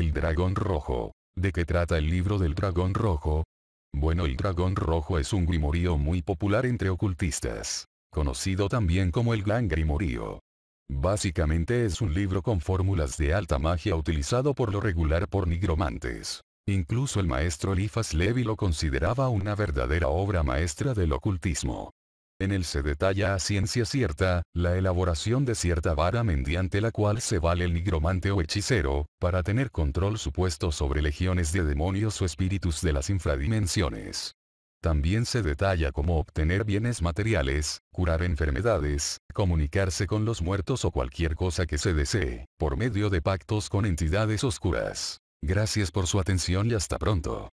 El dragón rojo. ¿De qué trata el libro del dragón rojo? Bueno, el dragón rojo es un grimorío muy popular entre ocultistas, conocido también como el gran grimorío. Básicamente es un libro con fórmulas de alta magia utilizado por lo regular por nigromantes. Incluso el maestro Eliphas Levi lo consideraba una verdadera obra maestra del ocultismo. En él se detalla a ciencia cierta, la elaboración de cierta vara mediante la cual se vale el nigromante o hechicero, para tener control supuesto sobre legiones de demonios o espíritus de las infradimensiones. También se detalla cómo obtener bienes materiales, curar enfermedades, comunicarse con los muertos o cualquier cosa que se desee, por medio de pactos con entidades oscuras. Gracias por su atención y hasta pronto.